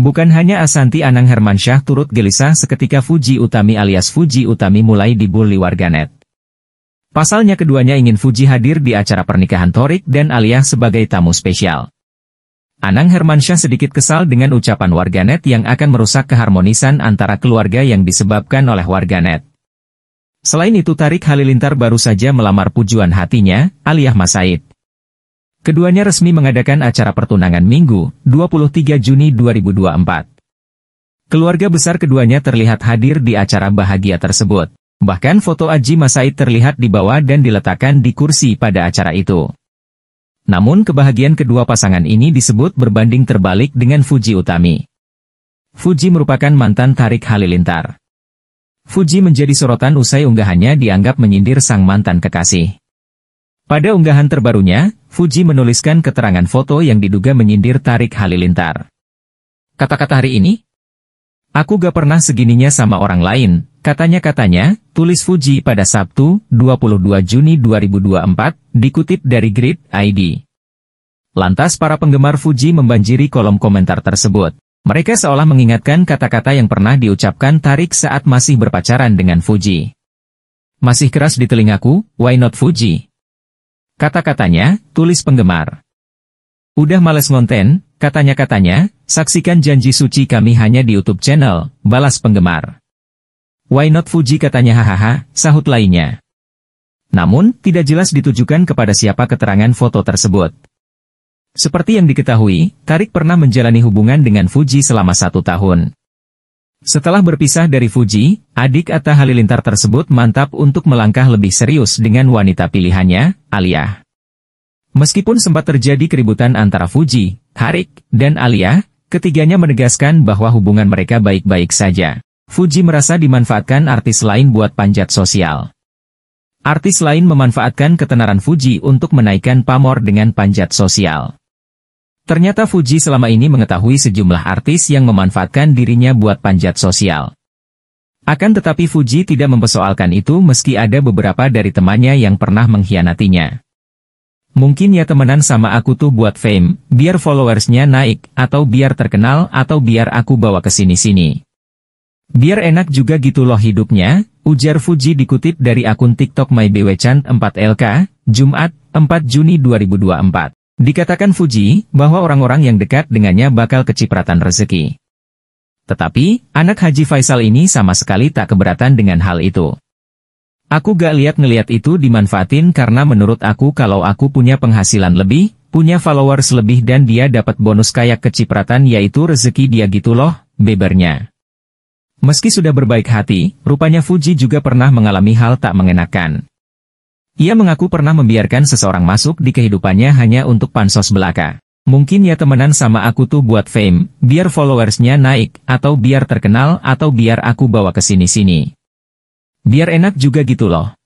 Bukan hanya Asanti Anang Hermansyah turut gelisah seketika Fuji Utami alias Fuji Utami mulai dibully warganet. Pasalnya keduanya ingin Fuji hadir di acara pernikahan Torik dan Alia sebagai tamu spesial. Anang Hermansyah sedikit kesal dengan ucapan warganet yang akan merusak keharmonisan antara keluarga yang disebabkan oleh warganet. Selain itu Tarik Halilintar baru saja melamar pujuan hatinya, alias Masaid. Keduanya resmi mengadakan acara pertunangan Minggu, 23 Juni 2024. Keluarga besar keduanya terlihat hadir di acara bahagia tersebut. Bahkan foto Aji Masaid terlihat dibawa dan diletakkan di kursi pada acara itu. Namun kebahagiaan kedua pasangan ini disebut berbanding terbalik dengan Fuji Utami. Fuji merupakan mantan Tarik Halilintar. Fuji menjadi sorotan usai unggahannya dianggap menyindir sang mantan kekasih. Pada unggahan terbarunya, Fuji menuliskan keterangan foto yang diduga menyindir Tarik Halilintar. Kata-kata hari ini? Aku gak pernah segininya sama orang lain, katanya-katanya, tulis Fuji pada Sabtu, 22 Juni 2024, dikutip dari Grid ID. Lantas para penggemar Fuji membanjiri kolom komentar tersebut. Mereka seolah mengingatkan kata-kata yang pernah diucapkan Tarik saat masih berpacaran dengan Fuji. Masih keras di telingaku, why not Fuji? Kata-katanya, tulis penggemar. Udah males ngonten, katanya-katanya, saksikan janji suci kami hanya di YouTube channel, balas penggemar. Why not Fuji katanya hahaha, sahut lainnya. Namun, tidak jelas ditujukan kepada siapa keterangan foto tersebut. Seperti yang diketahui, Tarik pernah menjalani hubungan dengan Fuji selama satu tahun. Setelah berpisah dari Fuji, adik Atta Halilintar tersebut mantap untuk melangkah lebih serius dengan wanita pilihannya, Alia. Meskipun sempat terjadi keributan antara Fuji, Harik, dan Alia, ketiganya menegaskan bahwa hubungan mereka baik-baik saja. Fuji merasa dimanfaatkan artis lain buat panjat sosial. Artis lain memanfaatkan ketenaran Fuji untuk menaikkan pamor dengan panjat sosial. Ternyata Fuji selama ini mengetahui sejumlah artis yang memanfaatkan dirinya buat panjat sosial. Akan tetapi Fuji tidak mempersoalkan itu meski ada beberapa dari temannya yang pernah mengkhianatinya. Mungkin ya temenan sama aku tuh buat fame, biar followersnya naik, atau biar terkenal, atau biar aku bawa ke sini-sini. Biar enak juga gitu loh hidupnya, ujar Fuji dikutip dari akun TikTok MyBWChan4LK, Jumat, 4 Juni 2024. Dikatakan Fuji, bahwa orang-orang yang dekat dengannya bakal kecipratan rezeki. Tetapi, anak Haji Faisal ini sama sekali tak keberatan dengan hal itu. Aku gak lihat ngeliat itu dimanfaatin karena menurut aku kalau aku punya penghasilan lebih, punya followers lebih dan dia dapat bonus kayak kecipratan yaitu rezeki dia gitu loh, bebernya. Meski sudah berbaik hati, rupanya Fuji juga pernah mengalami hal tak mengenakan. Ia mengaku pernah membiarkan seseorang masuk di kehidupannya hanya untuk pansos belaka. Mungkin ya temenan sama aku tuh buat fame, biar followersnya naik, atau biar terkenal, atau biar aku bawa ke sini-sini. Biar enak juga gitu loh.